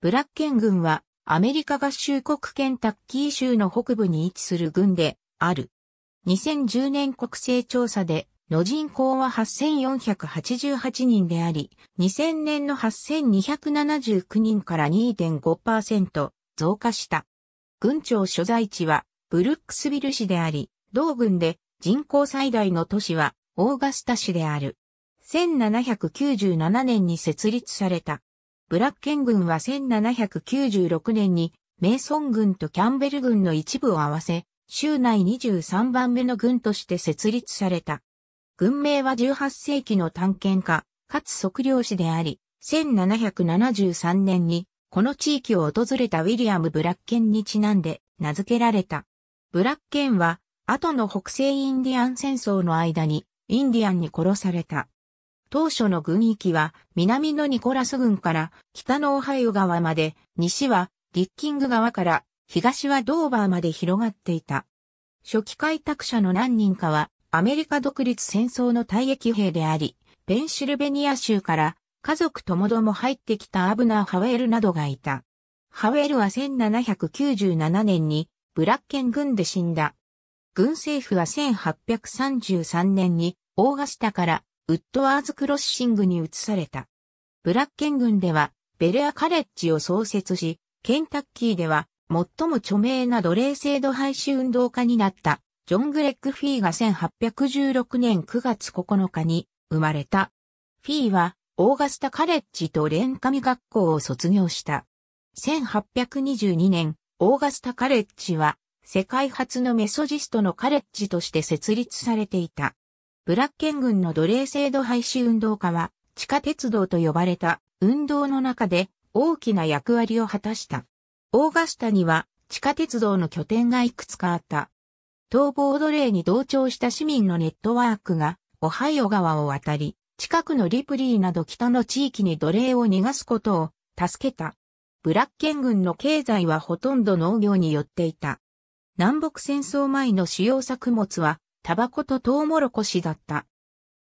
ブラッケン軍はアメリカ合衆国ケンタッキー州の北部に位置する軍である。2010年国勢調査での人口は8488人であり、2000年の8279人から2.5%増加した。軍庁所在地はブルックスビル市であり、同軍で人口最大の都市はオーガスタ市である。1797年に設立された。ブラッケン軍は1796年にメイソン軍とキャンベル軍の一部を合わせ、州内23番目の軍として設立された。軍名は18世紀の探検家、かつ測量士であり、1773年にこの地域を訪れたウィリアム・ブラッケンにちなんで名付けられた。ブラッケンは後の北西インディアン戦争の間にインディアンに殺された。当初の軍域は南のニコラス軍から北のオハイオ川まで、西はリッキング川から東はドーバーまで広がっていた。初期開拓者の何人かはアメリカ独立戦争の退役兵であり、ペンシルベニア州から家族ともども入ってきたアブナー・ハウェルなどがいた。ハウェルは1797年にブラッケン軍で死んだ。軍政府は1833年にオーガスタからウッドワーズクロッシングに移された。ブラッケン軍では、ベレアカレッジを創設し、ケンタッキーでは、最も著名な奴隷制度廃止運動家になった、ジョン・グレッグ・フィーが1816年9月9日に生まれた。フィーは、オーガスタ・カレッジとレンカミ学校を卒業した。1822年、オーガスタ・カレッジは、世界初のメソジストのカレッジとして設立されていた。ブラッケン軍の奴隷制度廃止運動家は、地下鉄道と呼ばれた運動の中で大きな役割を果たした。オーガスタには地下鉄道の拠点がいくつかあった。逃亡奴隷に同調した市民のネットワークが、オハイオ川を渡り、近くのリプリーなど北の地域に奴隷を逃がすことを助けた。ブラッケン軍の経済はほとんど農業によっていた。南北戦争前の主要作物はタバコとトウモロコシだった。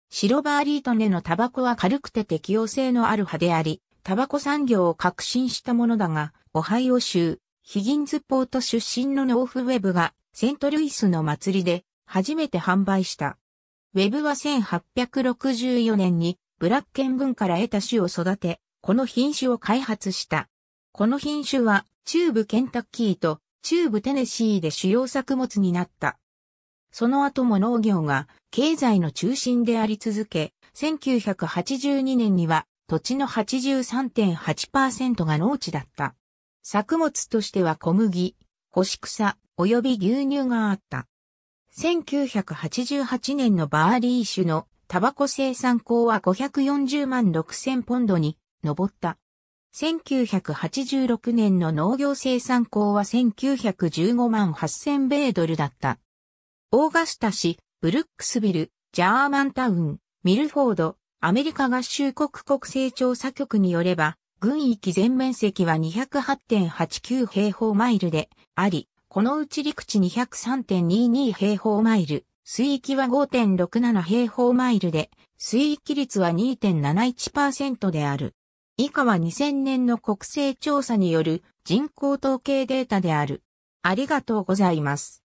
白バーリートネのタバコは軽くて適応性のある派であり、タバコ産業を革新したものだが、オハイオ州、ヒギンズポート出身のノーフウェブがセントルイスの祭りで初めて販売した。ウェブは1864年にブラッケン軍から得た種を育て、この品種を開発した。この品種は中部ケンタッキーと中部テネシーで主要作物になった。その後も農業が経済の中心であり続け、1982年には土地の83.8%が農地だった。作物としては小麦、干し草、及び牛乳があった。1988年のバーリー種のタバコ生産高は540万6000ポンドに上った。1986年の農業生産高は1915万8000米ドルだった。オーガスタ市、ブルックスビル、ジャーマンタウン、ミルフォード、アメリカ合衆国国勢調査局によれば、軍域全面積は208.89平方マイルであり、このうち陸地203.22平方マイル、水域は5.67平方マイルで、水域率は2.71%である。以下は2000年の国勢調査による人口統計データである。ありがとうございます。